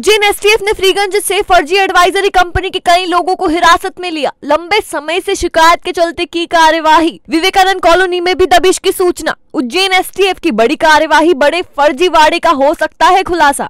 Ujjain STF ने फ्रीगंज से फर्जी एडवाइजरी कंपनी के कई लोगों को हिरासत में लिया लंबे समय से शिकायत के चलते की कार्यवाही विवेकानंद कॉलोनी में भी दबिश की सूचना उज्जैन एसटीएफ की बड़ी कार्यवाही बड़े फर्जीवाड़े का हो सकता है खुलासा